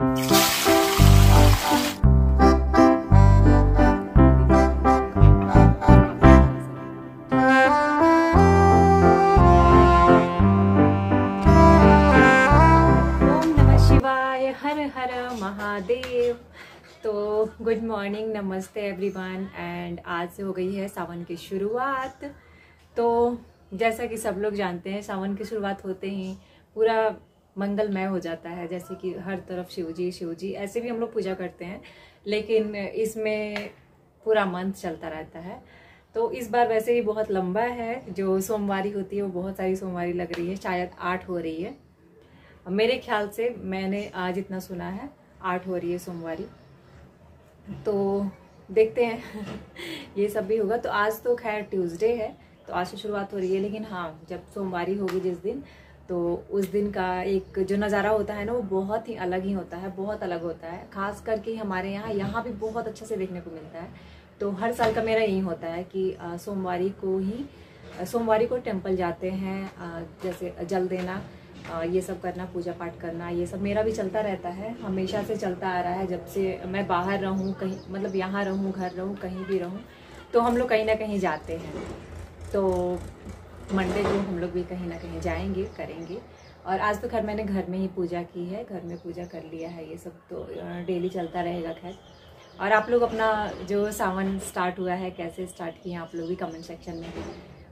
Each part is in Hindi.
महादेव तो गुड मॉर्निंग नमस्ते एवरीवन एंड आज से हो गई है सावन की शुरुआत तो जैसा कि सब लोग जानते हैं सावन की शुरुआत होते ही पूरा मंगलमय हो जाता है जैसे कि हर तरफ शिव जी शिव जी ऐसे भी हम लोग पूजा करते हैं लेकिन इसमें पूरा मंथ चलता रहता है तो इस बार वैसे ही बहुत लंबा है जो सोमवारी होती है वो बहुत सारी सोमवारी लग रही है शायद आठ हो रही है मेरे ख्याल से मैंने आज इतना सुना है आठ हो रही है सोमवारी तो देखते हैं ये सब भी होगा तो आज तो खैर ट्यूसडे है तो आज से शुरुआत हो रही है लेकिन हाँ जब सोमवारी होगी जिस दिन तो उस दिन का एक जो नज़ारा होता है ना वो बहुत ही अलग ही होता है बहुत अलग होता है ख़ास करके हमारे यहाँ यहाँ भी बहुत अच्छे से देखने को मिलता है तो हर साल का मेरा यही होता है कि सोमवार को ही सोमवार को टेम्पल जाते हैं जैसे जल देना आ, ये सब करना पूजा पाठ करना ये सब मेरा भी चलता रहता है हमेशा से चलता आ रहा है जब से मैं बाहर रहूँ कहीं मतलब यहाँ रहूँ घर रहूँ कहीं भी रहूँ तो हम लोग कहीं ना कहीं जाते हैं तो मंडे को हम लोग भी कहीं ना कहीं जाएंगे करेंगे और आज तो खैर मैंने घर में ही पूजा की है घर में पूजा कर लिया है ये सब तो डेली चलता रहेगा खैर और आप लोग अपना जो सावन स्टार्ट हुआ है कैसे स्टार्ट किए आप लोग भी कमेंट सेक्शन में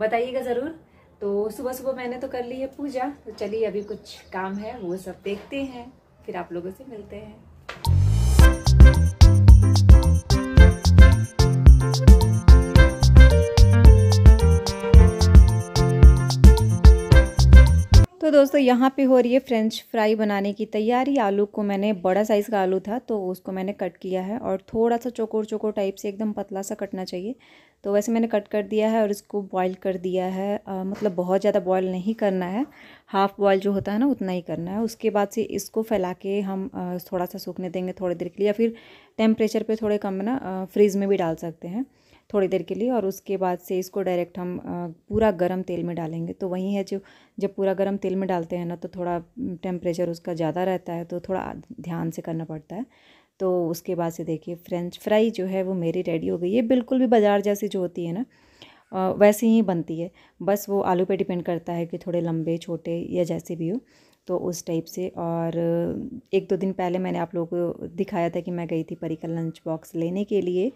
बताइएगा ज़रूर तो सुबह सुबह मैंने तो कर ली है पूजा तो चलिए अभी कुछ काम है वो सब देखते हैं फिर आप लोगों से मिलते हैं तो दोस्तों यहाँ पे हो रही है फ्रेंच फ्राई बनाने की तैयारी आलू को मैंने बड़ा साइज़ का आलू था तो उसको मैंने कट किया है और थोड़ा सा चोकोर चोकोर टाइप से एकदम पतला सा कटना चाहिए तो वैसे मैंने कट कर दिया है और इसको बॉईल कर दिया है आ, मतलब बहुत ज़्यादा बॉईल नहीं करना है हाफ़ बॉयल जो होता है ना उतना ही करना है उसके बाद से इसको फैला के हम आ, थोड़ा सा सूखने देंगे थोड़ी देर के लिए या फिर टेम्परेचर पर थोड़े कम ना फ्रीज़ में भी डाल सकते हैं थोड़ी देर के लिए और उसके बाद से इसको डायरेक्ट हम पूरा गर्म तेल में डालेंगे तो वही है जो जब पूरा गर्म तेल में डालते हैं ना तो थोड़ा टेम्परेचर उसका ज़्यादा रहता है तो थोड़ा ध्यान से करना पड़ता है तो उसके बाद से देखिए फ्रेंच फ्राई जो है वो मेरी रेडी हो गई है बिल्कुल भी बाज़ार जैसी जो होती है ना वैसे ही बनती है बस वो आलू पे डिपेंड करता है कि थोड़े लंबे छोटे या जैसे भी हो तो उस टाइप से और एक दो दिन पहले मैंने आप लोगों को दिखाया था कि मैं गई थी परी का लंच बॉक्स लेने के लिए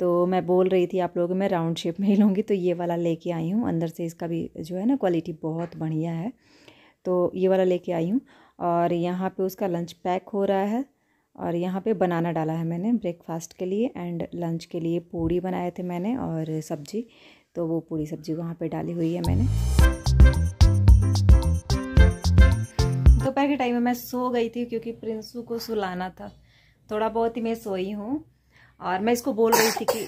तो मैं बोल रही थी आप लोगों को मैं राउंड शेप में ही लूँगी तो ये वाला लेके आई हूँ अंदर से इसका भी जो है ना क्वालिटी बहुत बढ़िया है तो ये वाला लेके आई हूँ और यहाँ पे उसका लंच पैक हो रहा है और यहाँ पे बनाना डाला है मैंने ब्रेकफास्ट के लिए एंड लंच के लिए पूड़ी बनाए थे मैंने और सब्जी तो वो पूरी सब्ज़ी वहाँ पे डाली हुई है मैंने दोपहर के टाइम में मैं सो गई थी क्योंकि प्रिंसू को सुलाना था थोड़ा बहुत ही मैं सोई हूँ और मैं इसको बोल रही थी कि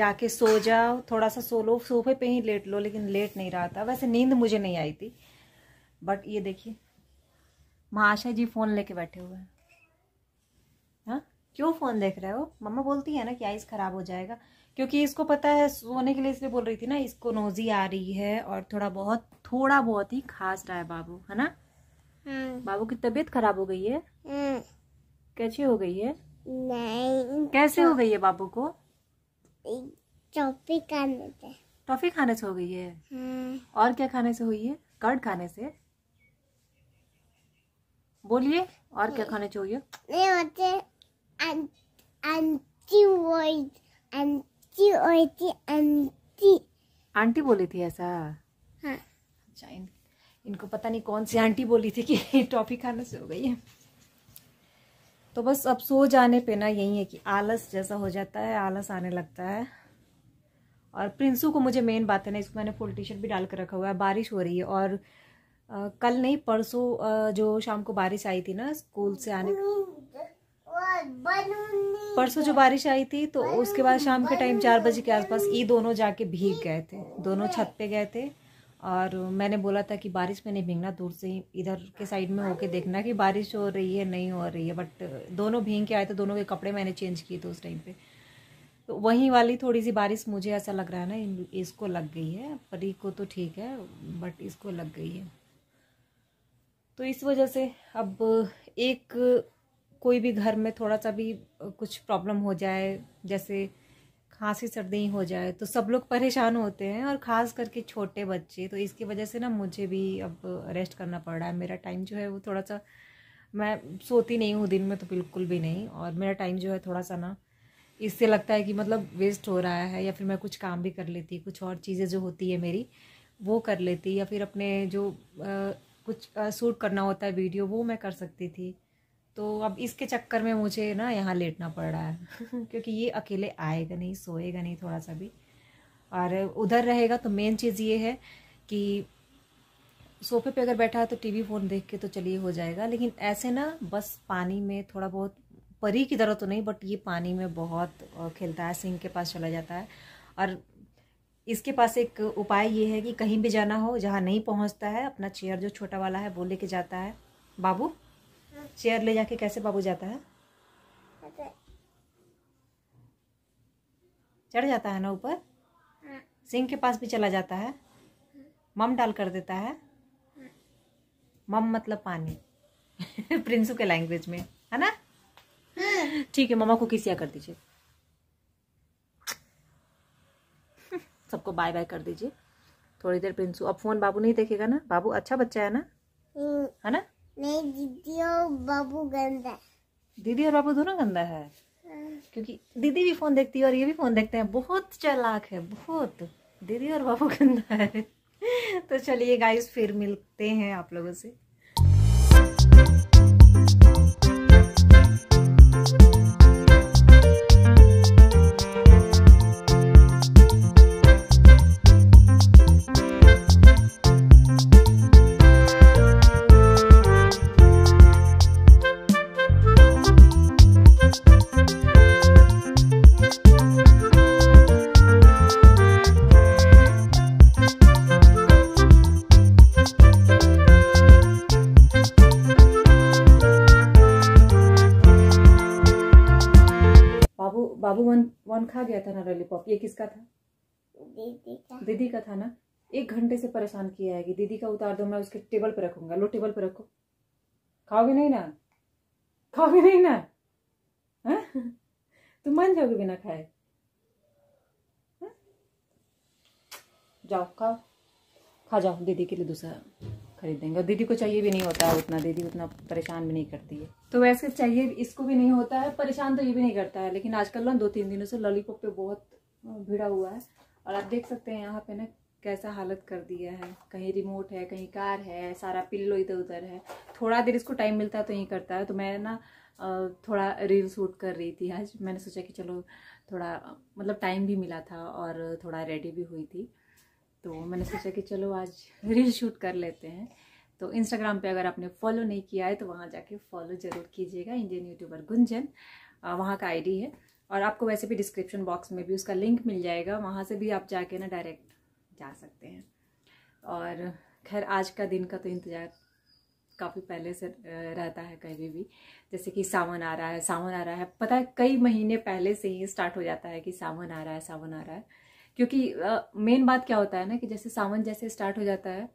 जाके सो जाओ थोड़ा सा सो लो सोफे पे ही लेट लो लेकिन लेट नहीं रहा था वैसे नींद मुझे नहीं आई थी बट ये देखिए महाशय जी फ़ोन लेके बैठे हुए हैं हाँ क्यों फ़ोन देख रहे हो मम्मा बोलती है ना कि आइस ख़राब हो जाएगा क्योंकि इसको पता है सोने के लिए इसलिए बोल रही थी ना इसको नोजी आ रही है और थोड़ा बहुत थोड़ा बहुत ही खास रहा है बाबू है ना हम्म। बाबू की तबीयत खराब हो गई है हम्म। कैसी हो गई है नहीं कैसे हो तो- गई है बाबू को टॉफी खाने से टॉफी खाने से हो गई है हम्म। और क्या खाने से हुई है कर्ड खाने से बोलिए और क्या खाने से हुई है बोली थी आंटी आंटी बोली थी ऐसा हाँ अच्छा इन, इनको पता नहीं कौन सी आंटी बोली थी कि टॉफ़ी खाने से हो गई है तो बस अब सो जाने पे ना यही है कि आलस जैसा हो जाता है आलस आने लगता है और प्रिंसू को मुझे मेन बात है ना इसको मैंने फुल टी शर्ट भी डाल कर रखा हुआ है बारिश हो रही है और आ, कल नहीं परसों जो शाम को बारिश आई थी ना स्कूल से आने परसों जो बारिश आई थी तो उसके बाद शाम के टाइम चार बजे के आसपास ये दोनों जाके भीग गए थे दोनों छत पे गए थे और मैंने बोला था कि बारिश में नहीं भीगना दूर से ही इधर के साइड में होके देखना कि बारिश हो रही है नहीं हो रही है बट दोनों भींग के आए थे दोनों के कपड़े मैंने चेंज किए थे उस टाइम पे तो वहीं वाली थोड़ी सी बारिश मुझे ऐसा लग रहा है ना इसको लग गई है परी को तो ठीक है बट इसको लग गई है तो इस वजह से अब एक कोई भी घर में थोड़ा सा भी कुछ प्रॉब्लम हो जाए जैसे खांसी सर्दी हो जाए तो सब लोग परेशान होते हैं और ख़ास करके छोटे बच्चे तो इसकी वजह से ना मुझे भी अब रेस्ट करना पड़ रहा है मेरा टाइम जो है वो थोड़ा सा मैं सोती नहीं हूँ दिन में तो बिल्कुल भी नहीं और मेरा टाइम जो है थोड़ा सा ना इससे लगता है कि मतलब वेस्ट हो रहा है या फिर मैं कुछ काम भी कर लेती कुछ और चीज़ें जो होती है मेरी वो कर लेती या फिर अपने जो आ, कुछ आ, शूट करना होता है वीडियो वो मैं कर सकती थी तो अब इसके चक्कर में मुझे ना यहाँ लेटना पड़ रहा है क्योंकि ये अकेले आएगा नहीं सोएगा नहीं थोड़ा सा भी और उधर रहेगा तो मेन चीज़ ये है कि सोफे पे अगर बैठा है तो टीवी फ़ोन देख के तो चलिए हो जाएगा लेकिन ऐसे ना बस पानी में थोड़ा बहुत परी की तरह तो नहीं बट ये पानी में बहुत खेलता है सिंह के पास चला जाता है और इसके पास एक उपाय ये है कि कहीं भी जाना हो जहाँ नहीं पहुँचता है अपना चेयर जो छोटा वाला है वो लेके जाता है बाबू चेयर ले जाके कैसे बाबू जाता है चढ़ जाता है ना ऊपर हाँ। सिंह के पास भी चला जाता है मम डाल कर देता है हाँ। मम मतलब पानी प्रिंसू के लैंग्वेज में है ना हाँ। ठीक है मामा को किसिया कर दीजिए सबको बाय बाय कर दीजिए थोड़ी देर प्रिंसू अब फोन बाबू नहीं देखेगा ना बाबू अच्छा बच्चा है ना हम्म। है ना नहीं दीदी और बाबू गंदा है दीदी और बाबू दोनों गंदा है हाँ। क्योंकि दीदी भी फोन देखती है और ये भी फोन देखते हैं बहुत चलाक है बहुत दीदी और बाबू गंदा है तो चलिए गाइस फिर मिलते हैं आप लोगों से किसका था दीदी का दीदी का था ना एक घंटे से परेशान किया है कि दीदी का उतार दो मैं उसके टेबल पर रखूंगा लो टेबल पर रखो खाओगे नहीं ना खाओगे नहीं ना हाँ? तुम मान जाओगे बिना खाए हा? जाओ खाओ खा जाओ दीदी के लिए दूसरा खरीदेंगे और दीदी को चाहिए भी नहीं होता है उतना दीदी उतना परेशान भी नहीं करती है तो वैसे चाहिए इसको भी नहीं होता है परेशान तो ये भी नहीं करता है लेकिन आजकल ना दो तीन दिनों से लॉलीपॉप पे बहुत भिड़ा हुआ है और आप देख सकते हैं यहाँ पे ना कैसा हालत कर दिया है कहीं रिमोट है कहीं कार है सारा पिल्लो इधर उधर है थोड़ा देर इसको टाइम मिलता है तो यहीं करता है तो मैं ना थोड़ा रील शूट कर रही थी आज मैंने सोचा कि चलो थोड़ा मतलब टाइम भी मिला था और थोड़ा रेडी भी हुई थी तो मैंने सोचा कि चलो आज रील शूट कर लेते हैं तो इंस्टाग्राम पे अगर आपने फॉलो नहीं किया है तो वहाँ जाके फॉलो ज़रूर कीजिएगा इंडियन यूट्यूबर गुंजन वहाँ का आईडी है और आपको वैसे भी डिस्क्रिप्शन बॉक्स में भी उसका लिंक मिल जाएगा वहाँ से भी आप जाके ना डायरेक्ट जा सकते हैं और खैर आज का दिन का तो इंतज़ार काफ़ी पहले से रहता है कहीं भी जैसे कि सावन आ रहा है सावन आ रहा है पता है कई महीने पहले से ही स्टार्ट हो जाता है कि सावन आ रहा है सावन आ रहा है क्योंकि मेन बात क्या होता है ना कि जैसे सावन जैसे स्टार्ट हो जाता है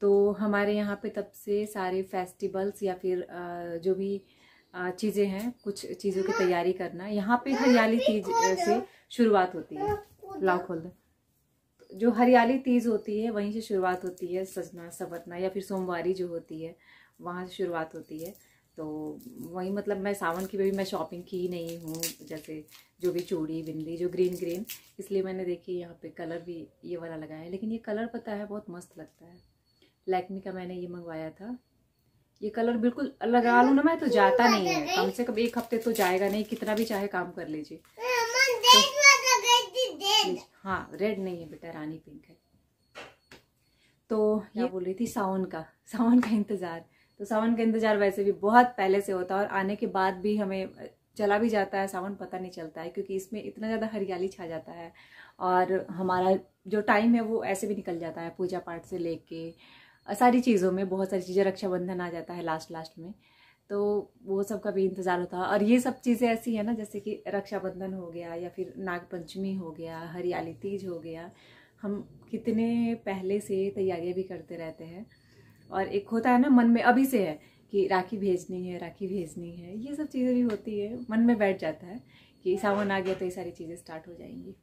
तो हमारे यहाँ पे तब से सारे फेस्टिवल्स या फिर आ, जो भी चीज़ें हैं कुछ चीज़ों की तैयारी करना यहाँ पे हरियाली तीज से शुरुआत होती है लाओ खोल दो जो हरियाली तीज होती है वहीं से शुरुआत होती है सजना सवरना या फिर सोमवारी जो होती है वहाँ से शुरुआत होती है तो वही मतलब मैं सावन की भी मैं शॉपिंग की नहीं हूँ जैसे जो भी चूड़ी बिंदी जो ग्रीन ग्रीन इसलिए मैंने देखी यहाँ पे कलर भी ये वाला लगाया है लेकिन ये कलर पता है बहुत मस्त लगता है लैक्मी का मैंने ये मंगवाया था ये कलर बिल्कुल लगा लू ना मैं तो जाता नहीं है कम से कम एक हफ्ते तो जाएगा नहीं कितना भी चाहे काम कर लीजिए हाँ रेड नहीं है बेटा रानी पिंक है तो ये बोल रही थी सावन का सावन का इंतजार तो सावन का इंतजार वैसे भी बहुत पहले से होता है और आने के बाद भी हमें चला भी जाता है सावन पता नहीं चलता है क्योंकि इसमें इतना ज़्यादा हरियाली छा जाता है और हमारा जो टाइम है वो ऐसे भी निकल जाता है पूजा पाठ से लेके सारी चीज़ों में बहुत सारी चीज़ें रक्षाबंधन आ जाता है लास्ट लास्ट में तो वो सब का भी इंतज़ार होता है और ये सब चीज़ें ऐसी हैं ना जैसे कि रक्षाबंधन हो गया या फिर नागपंचमी हो गया हरियाली तीज हो गया हम कितने पहले से तैयारियाँ भी करते रहते हैं और एक होता है ना मन में अभी से है कि राखी भेजनी है राखी भेजनी है ये सब चीज़ें भी होती है मन में बैठ जाता है कि सावन आ गया तो ये सारी चीज़ें स्टार्ट हो जाएंगी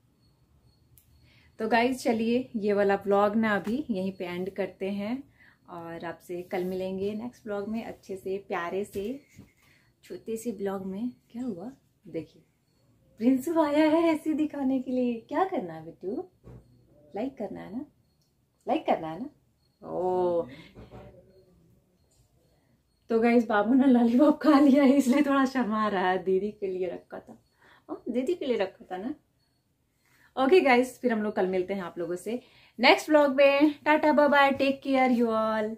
तो गाइज चलिए ये वाला ब्लॉग ना अभी यहीं पे एंड करते हैं और आपसे कल मिलेंगे नेक्स्ट ब्लॉग में अच्छे से प्यारे से छोटे से ब्लॉग में क्या हुआ देखिए प्रिंस आया है ऐसे दिखाने के लिए क्या करना है बिट्टू लाइक करना है ना लाइक करना है ना ओ तो गाइज बाबू ने लॉलीपॉप खा लिया है इसलिए थोड़ा शर्मा रहा है दीदी के लिए रखा था ओ, हाँ, दीदी के लिए रखा था ना ओके गाइस फिर हम लोग कल मिलते हैं आप लोगों से नेक्स्ट ब्लॉग में tata bye take care you all